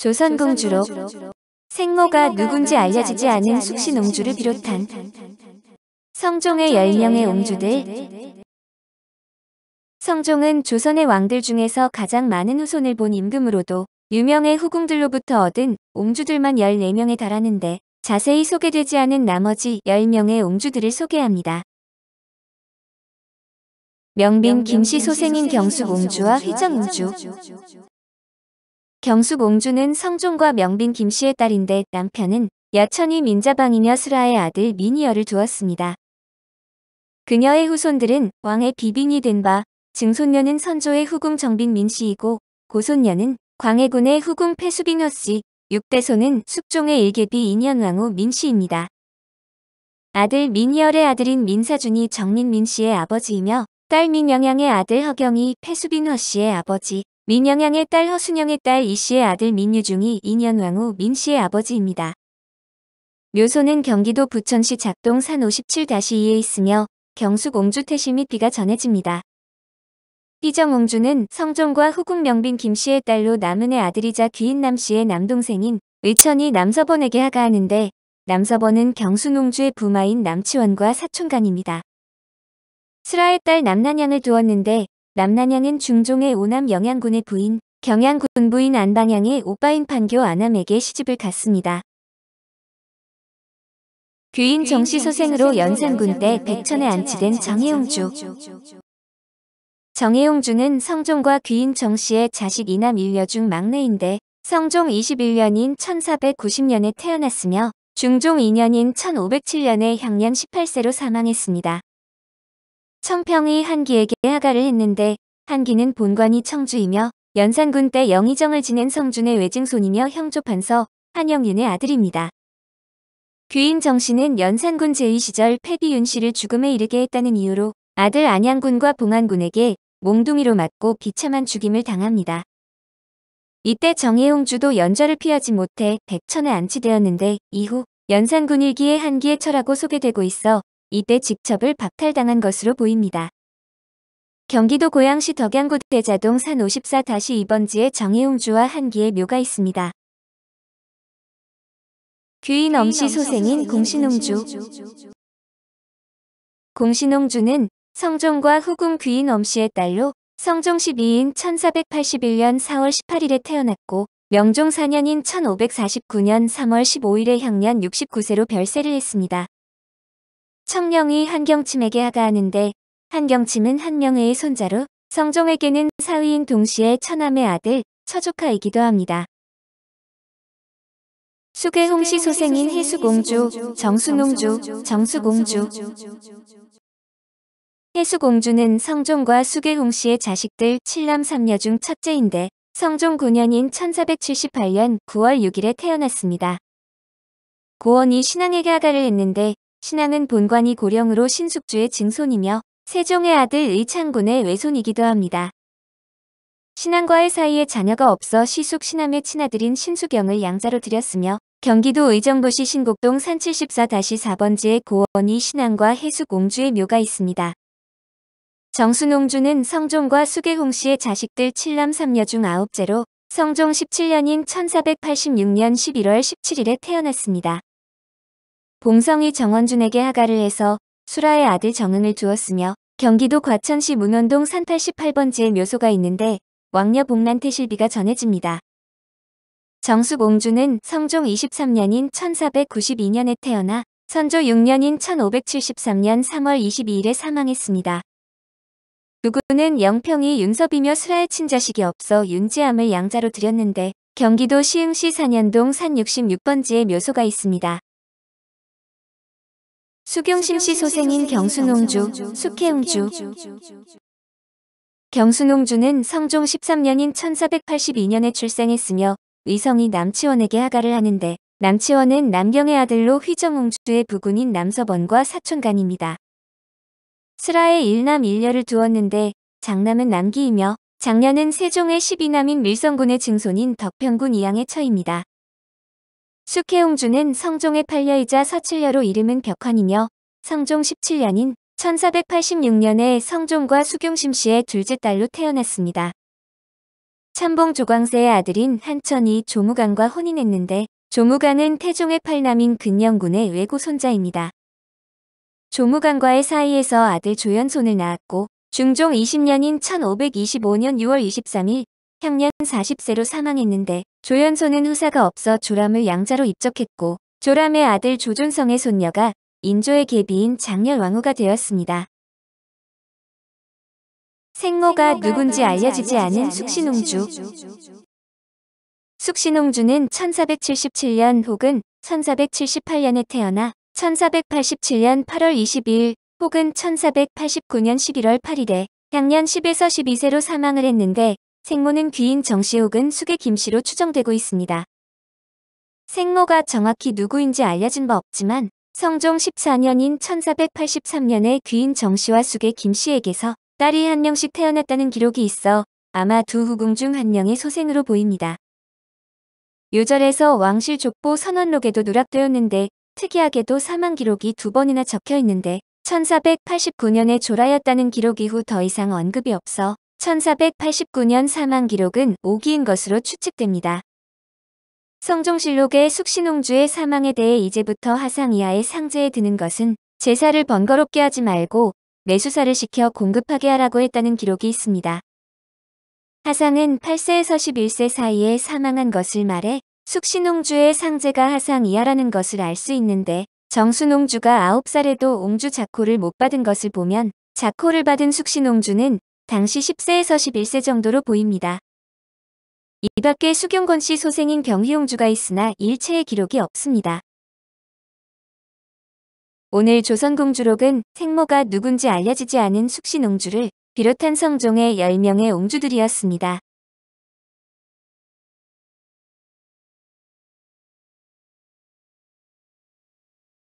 조선공주로 생모가 누군지 알려지지 않은 숙신옹주를 비롯한 성종의 1 0명의 옹주들 성종은 조선의 왕들 중에서 가장 많은 후손을 본 임금으로도 유명의 후궁들로부터 얻은 옹주들만 14명에 달하는데 자세히 소개되지 않은 나머지 10명의 옹주들을 소개합니다. 명빈 김씨 소생인 경숙 옹주와 휘정 옹주 경수몽주는 성종과 명빈 김씨의 딸인데 남편은 야천이 민자방이며 슬하의 아들 미니어를 두었습니다. 그녀의 후손들은 왕의 비빙이 된 바 증손녀는 선조의 후궁 정빈 민씨이고 고손녀는 광해군의 후궁 패수빙허씨 6대손은 숙종의 일개비 인현왕후 민씨입니다. 아들 민이열의 아들인 민사준이 정민민씨의 아버지이며 딸 민영양의 아들 허경이 패수빈허씨의 아버지 민영양의 딸 허순영의 딸 이씨의 아들 민유중이 2년 왕후 민씨의 아버지입니다. 묘소는 경기도 부천시 작동 산 57-2에 있으며 경숙 옹주 태시 및 비가 전해집니다. 피정 옹주는 성종과 후궁 명빈 김씨의 딸로 남은의 아들이자 귀인남씨의 남동생인 의천이 남서번에게 하가하는데 남서번은 경순 옹주의 부마인 남치원과 사촌간입니다. 슬라의딸 남난양을 두었는데 남난양은 중종의 오남 영양군의 부인, 경양군부인 안방양의 오빠인 판교 안함에게 시집을 갔습니다. 귀인 정씨 소생으로 연산군 때 백천에 안치된 정혜용주. 정혜용주는 성종과 귀인 정씨의 자식 이남 일녀 중 막내인데 성종 21년인 1490년에 태어났으며 중종 2년인 1507년에 향년 18세로 사망했습니다. 청평이 한기에게 하가를 했는데 한기는 본관이 청주이며 연산군 때 영의정을 지낸 성준의 외증손이며 형조판서 한영윤의 아들입니다. 귀인 정씨는 연산군 제위 시절 패비윤 씨를 죽음에 이르게 했다는 이유로 아들 안양군과 봉안군에게 몽둥이로 맞고 비참한 죽임을 당합니다. 이때 정혜홍주도 연좌를 피하지 못해 백천에 안치되었는데 이후 연산군 일기의 한기에 처라고 소개되고 있어 이때 직접을 박탈당한 것으로 보입니다. 경기도 고양시 덕양구 대자동 산 54-2번지에 정혜웅주와 한기의 묘가 있습니다. 귀인 엄씨 소생인 공신홍주 공신홍주는 성종과 후궁 귀인 엄씨의 딸로 성종 12인 1481년 4월 18일에 태어났고 명종 4년인 1549년 3월 15일에 향년 69세로 별세를 했습니다. 청명이 한경침에게 하가하는데 한경침은 한명의 손자로 성종에게는 사위인 동시에 처남의 아들 처조카이기도 합니다. 수계홍씨 소생인 해수공주, 정수농주, 정수공주 해수공주는 성종과 수계홍씨의 자식들 7남 3녀 중 첫째인데 성종 9년인 1478년 9월 6일에 태어났습니다. 고원이 신앙에게 하가를 했는데 신하는 본관이 고령으로 신숙주의 증손이며 세종의 아들 의창군의 외손이기도 합니다. 신앙과의 사이에 자녀가 없어 시숙 신함의 친아들인 신숙영을 양자로 들였으며 경기도 의정부시 신곡동 산 74-4번지에 고원이 신앙과해숙공주의 묘가 있습니다. 정순옹주는 성종과 수계홍씨의 자식들 7남 3녀 중 9째로 성종 17년인 1486년 11월 17일에 태어났습니다. 봉성이 정원준에게 하가를 해서 수라의 아들 정응을 주었으며 경기도 과천시 문원동 산 88번지에 묘소가 있는데 왕녀 복란태 실비가 전해집니다. 정숙 옹주는 성종 23년인 1492년에 태어나 선조 6년인 1573년 3월 22일에 사망했습니다. 누구는 영평이 윤섭이며 수라의 친자식이 없어 윤재암을 양자로 들였는데 경기도 시흥시 산년동산 66번지에 묘소가 있습니다. 수경심 씨 소생인 경순홍주, 숙혜웅주 경순홍주는 성종 13년인 1482년에 출생했으며 위성이 남치원에게 하가를 하는데 남치원은 남경의 아들로 휘정홍주의 부군인 남서번과 사촌간입니다. 슬하에 일남 일녀를 두었는데 장남은 남기이며 장녀는 세종의 12남인 밀성군의 증손인 덕평군 이양의 처입니다. 숙혜웅주는 성종의 팔녀이자 서칠녀로 이름은 벽헌이며 성종 17년인 1486년에 성종과 수경심 씨의 둘째 딸로 태어났습니다. 참봉 조광세의 아들인 한천이 조무관과 혼인했는데 조무관은 태종의 팔남인 근영군의 외고손자입니다. 조무관과의 사이에서 아들 조연손을 낳았고 중종 20년인 1525년 6월 23일 향년 40세로 사망했는데 조현소는 후사가 없어 조람을 양자로 입적했고 조람의 아들 조존성의 손녀가 인조의 계비인 장렬왕후가 되었습니다. 생모가 누군지 알려지지 않은 숙신홍주 숙신홍주는 1477년 혹은 1478년에 태어나 1487년 8월 22일 혹은 1489년 11월 8일에 향년 10에서 12세로 사망을 했는데 생모는 귀인 정씨 혹은 숙의 김씨로 추정되고 있습니다. 생모가 정확히 누구인지 알려진 바 없지만 성종 14년인 1483년에 귀인 정씨와 숙의 김씨에게서 딸이 한 명씩 태어났다는 기록이 있어 아마 두 후궁 중 한 명의 소생으로 보입니다. 요절에서 왕실 족보 선언록에도 누락되었는데 특이하게도 사망 기록이 두 번이나 적혀 있는데 1489년에 졸하였다는 기록 이후 더 이상 언급이 없어 1489년 사망 기록은 오기인 것으로 추측됩니다. 성종실록의 숙신홍주의 사망에 대해 이제부터 하상 이하의 상제에 드는 것은 제사를 번거롭게 하지 말고 매수사를 시켜 공급하게 하라고 했다는 기록이 있습니다. 하상은 8세에서 11세 사이에 사망한 것을 말해 숙신홍주의 상제가 하상 이하라는 것을 알 수 있는데 정순홍주가 9살에도 옹주 자코를 못 받은 것을 보면 자코를 받은 숙신홍주는 당시 10세에서 11세 정도로 보입니다. 이 밖에 수경권 씨 소생인 경희용주가 있으나 일체의 기록이 없습니다. 오늘 조선공주록은 생모가 누군지 알려지지 않은 숙신옹주를 비롯한 성종의 10명의 옹주들이었습니다.